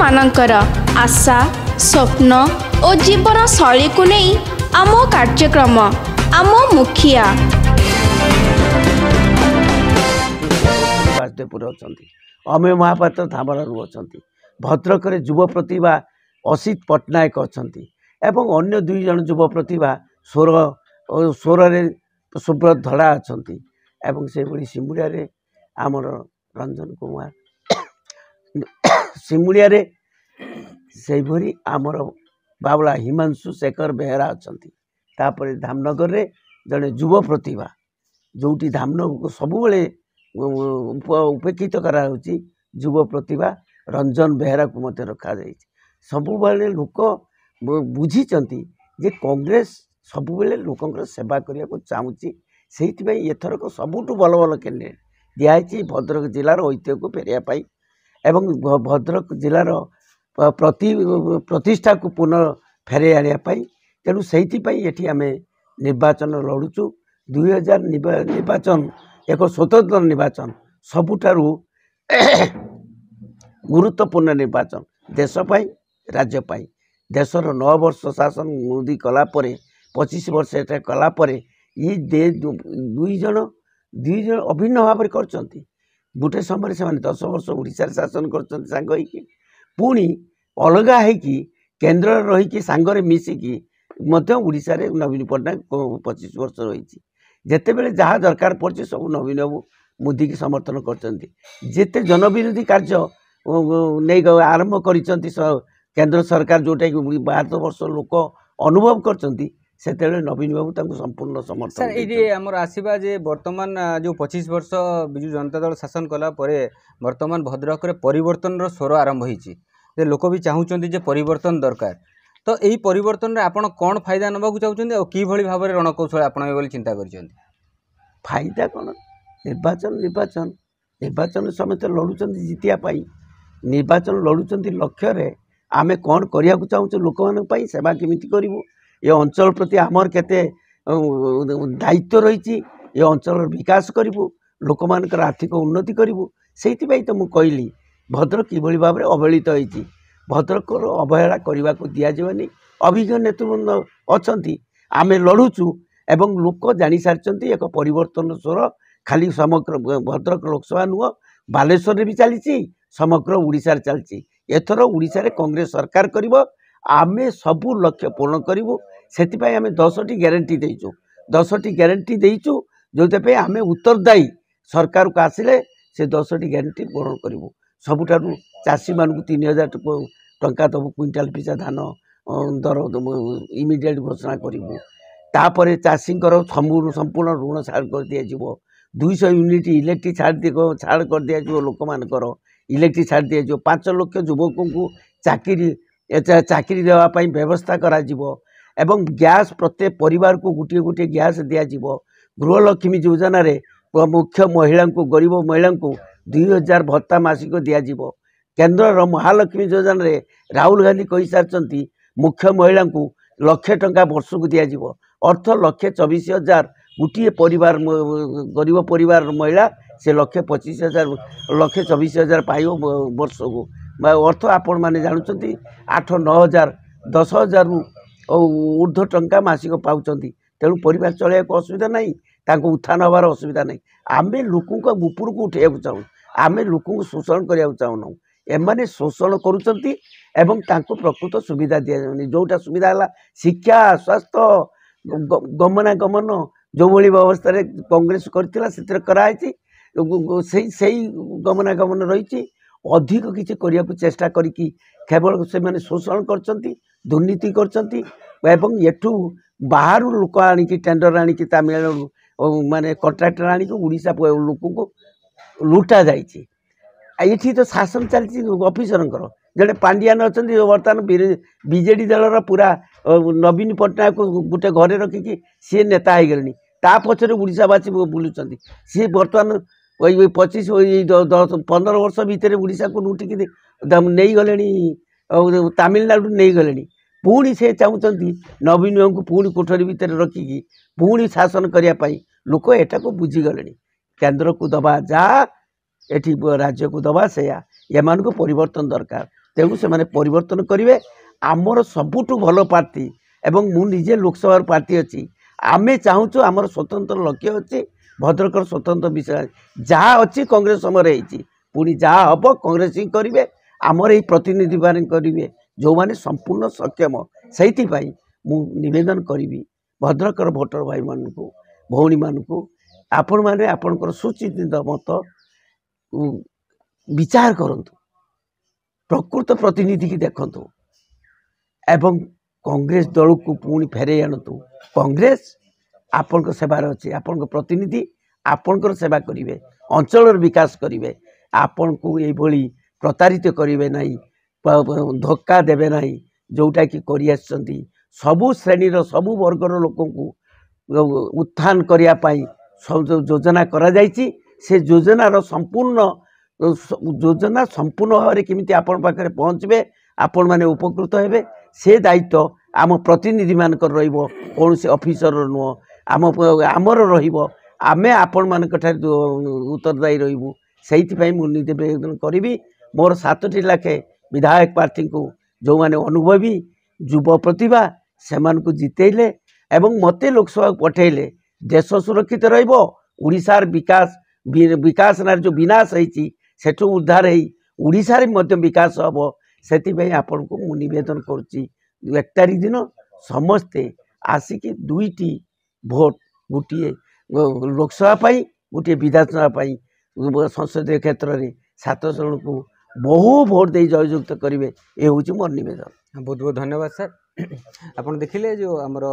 ମାନଙ୍କର ଆଶା ସ୍ୱପ୍ନ ଓ ଜୀବନଶୈଳୀକୁ ନେଇ ଆମ କାର୍ଯ୍ୟକ୍ରମ ଆମ ମୁଖିଆ ବାଜପୁର ଅଛନ୍ତି ଅମୟ ମହାପାତ୍ର ଧାମରାରୁ ଅଛନ୍ତି ଭଦ୍ରକରେ ଯୁବ ପ୍ରତିଭା ଅସିତ ପଟ୍ଟନାୟକ ଅଛନ୍ତି ଏବଂ ଅନ୍ୟ ଦୁଇ ଜଣ ଯୁବ ପ୍ରତିଭା ସ୍ୱର ଓ ସ୍ୱରରେ ସୁବ୍ରତ ଧଡ଼ା ଅଛନ୍ତି ଏବଂ ସେଇଭଳି ସିମୁଡ଼ିଆରେ ଆମର ରଞ୍ଜନ କୁମାର ସିମୁଳିଆରେ ସେହିପରି ଆମର ବାବୁଳା ହିମାଂଶୁ ଶେଖର ବେହେରା ଅଛନ୍ତି ତାପରେ ଧାମନଗରରେ ଜଣେ ଯୁବ ପ୍ରତିଭା ଯେଉଁଠି ଧାମନଗରକୁ ସବୁବେଳେ ଉପେକ୍ଷିତ କରାଯାଉଛି ଯୁବ ପ୍ରତିଭା ରଞ୍ଜନ ବେହେରାକୁ ମଧ୍ୟ ରଖାଯାଇଛି ସବୁବେଳେ ଲୋକ ବୁଝିଛନ୍ତି ଯେ କଂଗ୍ରେସ ସବୁବେଳେ ଲୋକଙ୍କର ସେବା କରିବାକୁ ଚାହୁଁଛି ସେଇଥିପାଇଁ ଏଥରକ ସବୁଠୁ ଭଲ ଭଲ କ୍ୟାଣ୍ଡିଡ଼େଟ୍ ଦିଆହେଇଛି ଭଦ୍ରକ ଜିଲ୍ଲାର ଐତିହ୍ୟକୁ ଫେରିବା ପାଇଁ ଏବଂ ଭଦ୍ରକ ଜିଲ୍ଲାର ପ୍ରତି ପ୍ରତିଷ୍ଠାକୁ ପୁନଃ ଫେରାଇ ଆଣିବା ପାଇଁ ତେଣୁ ସେଇଥିପାଇଁ ଏଠି ଆମେ ନିର୍ବାଚନ ଲଢ଼ୁଛୁ ଦୁଇ ହଜାର ନିର୍ବାଚନ ଏକ ସ୍ୱତନ୍ତ୍ର ନିର୍ବାଚନ ସବୁଠାରୁ ଗୁରୁତ୍ୱପୂର୍ଣ୍ଣ ନିର୍ବାଚନ ଦେଶ ପାଇଁ ରାଜ୍ୟ ପାଇଁ ଦେଶର ନଅ ବର୍ଷ ଶାସନ ମୋଦି କଲାପରେ ପଚିଶ ବର୍ଷ ଏଠାରେ କଲାପରେ ଇ ଦୁଇ ଜଣ ଦୁଇ ଜଣ ଅଭିନ୍ନ ଭାବରେ କରିଛନ୍ତି ଗୋଟେ ସମୟରେ ସେମାନେ ଦଶ ବର୍ଷ ଓଡ଼ିଶାରେ ଶାସନ କରୁଛନ୍ତି ସାଙ୍ଗ ହେଇକି ପୁଣି ଅଲଗା ହେଇକି କେନ୍ଦ୍ରରେ ରହିକି ସାଙ୍ଗରେ ମିଶିକି ମଧ୍ୟ ଓଡ଼ିଶାରେ ନବୀନ ପଟ୍ଟନାୟକ ପଚିଶ ବର୍ଷ ରହିଛି ଯେତେବେଳେ ଯାହା ଦରକାର ପଡ଼ୁଛି ସବୁ ନବୀନ ବାବୁ ମୋଦିକି ସମର୍ଥନ କରିଛନ୍ତି ଯେତେ ଜନବିରୋଧୀ କାର୍ଯ୍ୟ ନେଇ ଆରମ୍ଭ କରିଛନ୍ତି କେନ୍ଦ୍ର ସରକାର ଯେଉଁଟାକି ଭାରତବର୍ଷ ଲୋକ ଅନୁଭବ କରିଛନ୍ତି ସେତେବେଳେ ନବୀନ ବାବୁ ତାଙ୍କୁ ସମ୍ପୂର୍ଣ୍ଣ ସମର୍ଥନ ସାର୍ ଏଇଠି ଆମର ଆସିବା ଯେ ବର୍ତ୍ତମାନ ଯେଉଁ ପଚିଶ ବର୍ଷ ବିଜୁ ଜନତା ଦଳ ଶାସନ କଲା ପରେ ବର୍ତ୍ତମାନ ଭଦ୍ରକରେ ପରିବର୍ତ୍ତନର ସ୍ୱର ଆରମ୍ଭ ହୋଇଛି ଯେ ଲୋକ ବି ଚାହୁଁଛନ୍ତି ଯେ ପରିବର୍ତ୍ତନ ଦରକାର ତ ଏହି ପରିବର୍ତ୍ତନରେ ଆପଣ କ'ଣ ଫାଇଦା ନେବାକୁ ଚାହୁଁଛନ୍ତି ଆଉ କିଭଳି ଭାବରେ ରଣକୌଶଳ ଆପଣ ବୋଲି ଚିନ୍ତା କରିଛନ୍ତି ଫାଇଦା କ'ଣ ନିର୍ବାଚନ ନିର୍ବାଚନ ନିର୍ବାଚନ ସମସ୍ତେ ଲଢ଼ୁଛନ୍ତି ଜିତିବା ପାଇଁ ନିର୍ବାଚନ ଲଢ଼ୁଛନ୍ତି ଲକ୍ଷ୍ୟରେ ଆମେ କ'ଣ କରିବାକୁ ଚାହୁଁଛୁ ଲୋକମାନଙ୍କ ପାଇଁ ସେବା କେମିତି କରିବୁ ଏ ଅଞ୍ଚଳ ପ୍ରତି ଆମର କେତେ ଦାୟିତ୍ୱ ରହିଛି ଏ ଅଞ୍ଚଳର ବିକାଶ କରିବୁ ଲୋକମାନଙ୍କର ଆର୍ଥିକ ଉନ୍ନତି କରିବୁ ସେଇଥିପାଇଁ ତ ମୁଁ କହିଲି ଭଦ୍ରକ କିଭଳି ଭାବରେ ଅବହେଳିତ ହୋଇଛି ଭଦ୍ରକର ଅବହେଳା କରିବାକୁ ଦିଆଯିବନି ଅଭିଜ୍ଞ ନେତୃବୃନ୍ଦ ଅଛନ୍ତି ଆମେ ଲଢ଼ୁଛୁ ଏବଂ ଲୋକ ଜାଣିସାରିଛନ୍ତି ଏକ ପରିବର୍ତ୍ତନ ସ୍ୱର ଖାଲି ସମଗ୍ର ଭଦ୍ରକ ଲୋକସଭା ନୁହଁ ବାଲେଶ୍ୱରରେ ବି ଚାଲିଛି ସମଗ୍ର ଓଡ଼ିଶାରେ ଚାଲିଛି ଏଥର ଓଡ଼ିଶାରେ କଂଗ୍ରେସ ସରକାର କରିବ ଆମେ ସବୁ ଲକ୍ଷ୍ୟ ପୂରଣ କରିବୁ ସେଥିପାଇଁ ଆମେ ଦଶଟି ଗ୍ୟାରେଣ୍ଟି ଦେଇଛୁ ଦଶଟି ଗ୍ୟାରେଣ୍ଟି ଦେଇଛୁ ଯେଉଁଥିପାଇଁ ଆମେ ଉତ୍ତରଦାୟୀ ସରକାରକୁ ଆସିଲେ ସେ ଦଶଟି ଗ୍ୟାରେଣ୍ଟି ପୂରଣ କରିବୁ ସବୁଠାରୁ ଚାଷୀମାନଙ୍କୁ ତିନି ହଜାର ଟଙ୍କା ଦେବୁ କୁଇଣ୍ଟାଲ ପିଛା ଧାନ ଦର ଇମିଡ଼ିଏଟ୍ ଘୋଷଣା କରିବୁ ତାପରେ ଚାଷୀଙ୍କର ସମ୍ପୂର୍ଣ୍ଣ ଋଣ ଛାଡ଼ କରିଦିଆଯିବ ଦୁଇଶହ ୟୁନିଟ୍ ଇଲେକ୍ଟ୍ରି ଛାଡ଼ ଛାଡ଼ କରିଦିଆଯିବ ଲୋକମାନଙ୍କର ଇଲେକ୍ଟ୍ରି ଛାଡ଼ ଦିଆଯିବ ପାଞ୍ଚ ଲକ୍ଷ ଯୁବକଙ୍କୁ ଚାକିରି ଚାକିରି ଦେବା ପାଇଁ ବ୍ୟବସ୍ଥା କରାଯିବ ଏବଂ ଗ୍ୟାସ୍ ପ୍ରତ୍ୟେକ ପରିବାରକୁ ଗୋଟିଏ ଗୋଟିଏ ଗ୍ୟାସ୍ ଦିଆଯିବ ଗୃହଲକ୍ଷ୍ମୀ ଯୋଜନାରେ ମୁଖ୍ୟ ମହିଳାଙ୍କୁ ଗରିବ ମହିଳାଙ୍କୁ ଦୁଇ ହଜାର ଭତ୍ତା ମାସିକ ଦିଆଯିବ କେନ୍ଦ୍ରର ମହାଲକ୍ଷ୍ମୀ ଯୋଜନାରେ ରାହୁଲ ଗାନ୍ଧୀ କହିସାରିଛନ୍ତି ମୁଖ୍ୟ ମହିଳାଙ୍କୁ ଲକ୍ଷେ ଟଙ୍କା ବର୍ଷକୁ ଦିଆଯିବ ଅର୍ଥ ଲକ୍ଷେ ଚବିଶ ହଜାର ଗୋଟିଏ ପରିବାର ଗରିବ ପରିବାର ମହିଳା ସେ ଲକ୍ଷେ ପଚିଶ ହଜାର ଲକ୍ଷେ ଚବିଶ ହଜାର ପାଇବ ବର୍ଷକୁ ଅର୍ଥ ଆପଣମାନେ ଜାଣୁଛନ୍ତି ଆଠ ନଅ ହଜାର ଦଶ ହଜାରରୁ ଉର୍ଦ୍ଧ୍ୱ ଟଙ୍କା ମାସିକ ପାଉଛନ୍ତି ତେଣୁ ପରିବାର ଚଳାଇବାକୁ ଅସୁବିଧା ନାହିଁ ତାଙ୍କୁ ଉତ୍ଥାନ ହେବାର ଅସୁବିଧା ନାହିଁ ଆମେ ଲୋକଙ୍କ ଉପରକୁ ଉଠାଇବାକୁ ଚାହୁଁ ଆମେ ଲୋକଙ୍କୁ ଶୋଷଣ କରିବାକୁ ଚାହୁଁନାହୁଁ ଏମାନେ ଶୋଷଣ କରୁଛନ୍ତି ଏବଂ ତାଙ୍କୁ ପ୍ରକୃତ ସୁବିଧା ଦିଆଯାଉନି ଯେଉଁଟା ସୁବିଧା ହେଲା ଶିକ୍ଷା ସ୍ୱାସ୍ଥ୍ୟ ଗମନାଗମନ ଯେଉଁଭଳି ବ୍ୟବସ୍ଥାରେ କଂଗ୍ରେସ କରିଥିଲା ସେଥିରେ କରାହେଇଛି ସେଇ ସେଇ ଗମନାଗମନ ରହିଛି ଅଧିକ କିଛି କରିବାକୁ ଚେଷ୍ଟା କରିକି କେବଳ ସେମାନେ ଶୋଷଣ କରୁଛନ୍ତି ଦୁର୍ନୀତି କରୁଛନ୍ତି ଏବଂ ଏଠୁ ବାହାରୁ ଲୋକ ଆଣିକି ଟେଣ୍ଡର ଆଣିକି ତାମିଲନାଡ଼ୁ ମାନେ କଣ୍ଟ୍ରାକ୍ଟର ଆଣିକି ଓଡ଼ିଶା ଲୋକଙ୍କୁ ଲୁଟା ଯାଇଛି ଏଠି ତ ଶାସନ ଚାଲିଛି ଅଫିସରଙ୍କର ଜଣେ ପାଣ୍ଡିଆନ ଅଛନ୍ତି ବର୍ତ୍ତମାନ ବିଜେଡ଼ି ଦଳର ପୁରା ନବୀନ ପଟ୍ଟନାୟକକୁ ଗୋଟେ ଘରେ ରଖିକି ସିଏ ନେତା ହେଇଗଲେଣି ତା ପଛରେ ଓଡ଼ିଶାବାସୀ ବୁଲୁଛନ୍ତି ସିଏ ବର୍ତ୍ତମାନ ওই ওই ପଚିଶ ওই ଦଶ ପନ୍ଦର ବର୍ଷ ଭିତରେ ଓଡ଼ିଶାକୁ ଲୁଟିକି ନେଇଗଲେଣି ତାମିଲନାଡ଼ୁ ନେଇଗଲେଣି ପୁଣି ସେ ଚାହୁଁଛନ୍ତି ନବୀନଙ୍କୁ ପୁଣି କୋଠରୀ ଭିତରେ ରଖିକି ପୁଣି ଶାସନ କରିବା ପାଇଁ ଲୋକ ଏଟାକୁ ବୁଝିଗଲେଣି କେନ୍ଦ୍ରକୁ ଦେବା ଯାହା ଏଠି ରାଜ୍ୟକୁ ଦେବା ସେଇଆ ଏମାନଙ୍କୁ ପରିବର୍ତ୍ତନ ଦରକାର ତେଣୁ ସେମାନେ ପରିବର୍ତ୍ତନ କରିବେ ଆମର ସବୁଠୁ ଭଲ ପ୍ରାର୍ଥୀ ଏବଂ ମୁଁ ନିଜେ ଲୋକସଭାର ପ୍ରାର୍ଥୀ ଅଛି ଆମେ ଚାହୁଁଛୁ ଆମର ସ୍ୱତନ୍ତ୍ର ଲକ୍ଷ୍ୟ ଅଛି ଭଦ୍ରକର ସ୍ୱତନ୍ତ୍ର ବିଷୟ ଯାହା ଅଛି କଂଗ୍ରେସ ସମୟରେ ହେଇଛି ପୁଣି ଯାହା ହେବ କଂଗ୍ରେସ ହିଁ କରିବେ ଆମର ଏଇ ପ୍ରତିନିଧିମାନେ କରିବେ ଯେଉଁମାନେ ସମ୍ପୂର୍ଣ୍ଣ ସକ୍ଷମ ସେଇଥିପାଇଁ ମୁଁ ନିବେଦନ କରିବି ଭଦ୍ରକର ଭୋଟର ଭାଇମାନଙ୍କୁ ଭଉଣୀମାନଙ୍କୁ ଆପଣମାନେ ଆପଣଙ୍କର ସୁଚିନ୍ତିତ ମତ ବିଚାର କରନ୍ତୁ ପ୍ରକୃତ ପ୍ରତିନିଧିକି ଦେଖନ୍ତୁ ଏବଂ କଂଗ୍ରେସ ଦଳକୁ ପୁଣି ଫେରାଇ ଆଣନ୍ତୁ କଂଗ୍ରେସ ଆପଣଙ୍କ ସେବାରେ ଅଛି ଆପଣଙ୍କ ପ୍ରତିନିଧି ଆପଣଙ୍କର ସେବା କରିବେ ଅଞ୍ଚଳର ବିକାଶ କରିବେ ଆପଣଙ୍କୁ ଏଇଭଳି ପ୍ରତାରିତ କରିବେ ନାହିଁ ଧୋକା ଦେବେ ନାହିଁ ଯେଉଁଟାକି କରିଆସିଛନ୍ତି ସବୁ ଶ୍ରେଣୀର ସବୁ ବର୍ଗର ଲୋକଙ୍କୁ ଉତ୍ଥାନ କରିବା ପାଇଁ ଯୋଜନା କରାଯାଇଛି ସେ ଯୋଜନାର ସମ୍ପୂର୍ଣ୍ଣ ଯୋଜନା ସମ୍ପୂର୍ଣ୍ଣ ଭାବରେ କେମିତି ଆପଣ ପାଖରେ ପହଞ୍ଚିବେ ଆପଣମାନେ ଉପକୃତ ହେବେ ସେ ଦାୟିତ୍ୱ ଆମ ପ୍ରତିନିଧିମାନଙ୍କର ରହିବ କୌଣସି ଅଫିସର ନୁହଁ ଆମ ଆମର ରହିବ ଆମେ ଆପଣମାନଙ୍କ ଉତ୍ତରଦାୟୀ ରହିବୁ ସେଇଥିପାଇଁ ମୁଁ ନିବେଦନ କରିବି ମୋର ସାତଟି ଲାଖେ ବିଧାୟକ ପ୍ରାର୍ଥୀଙ୍କୁ ଯେଉଁମାନେ ଅନୁଭବୀ ଯୁବ ପ୍ରତିଭା ସେମାନଙ୍କୁ ଜିତେଇଲେ ଏବଂ ମୋତେ ଲୋକସଭାକୁ ପଠାଇଲେ ଦେଶ ସୁରକ୍ଷିତ ରହିବ ଓଡ଼ିଶାର ବିକାଶ ବିକାଶ ନାଁରେ ଯେଉଁ ବିନାଶ ହେଇଛି ସେଠୁ ଉଦ୍ଧାର ହେଇ ଓଡ଼ିଶାରେ ମଧ୍ୟ ବିକାଶ ହେବ ସେଥିପାଇଁ ଆପଣଙ୍କୁ ମୁଁ ନିବେଦନ କରୁଛି ଏକ ତାରିଖ ଦିନ ସମସ୍ତେ ଆସିକି ଦୁଇଟି ଭୋଟ୍ ଗୋଟିଏ ଲୋକସଭା ପାଇଁ ଗୋଟିଏ ବିଧାନସଭା ପାଇଁ ସଂସଦୀୟ କ୍ଷେତ୍ରରେ ସାତ ଜଣଙ୍କୁ ବହୁ ଭୋଟ୍ ଦେଇ ଜୟଯୁକ୍ତ କରିବେ ଏ ହେଉଛି ମୋର ନିବେଦନ ବହୁତ ବହୁତ ଧନ୍ୟବାଦ ସାର୍ ଆପଣ ଦେଖିଲେ ଯେଉଁ ଆମର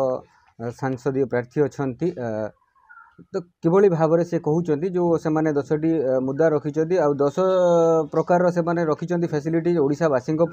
ସାଂସଦୀୟ ପ୍ରାର୍ଥୀ ଅଛନ୍ତି ତ କିଭଳି ଭାବରେ ସେ କହୁଛନ୍ତି ଯେଉଁ ସେମାନେ ଦଶଟି ମୁଦ୍ଦା ରଖିଛନ୍ତି ଆଉ ଦଶ ପ୍ରକାରର ସେମାନେ ରଖିଛନ୍ତି ଫ୍ୟାସିଲିଟି ଓଡ଼ିଶାବାସୀଙ୍କ ପାଇଁ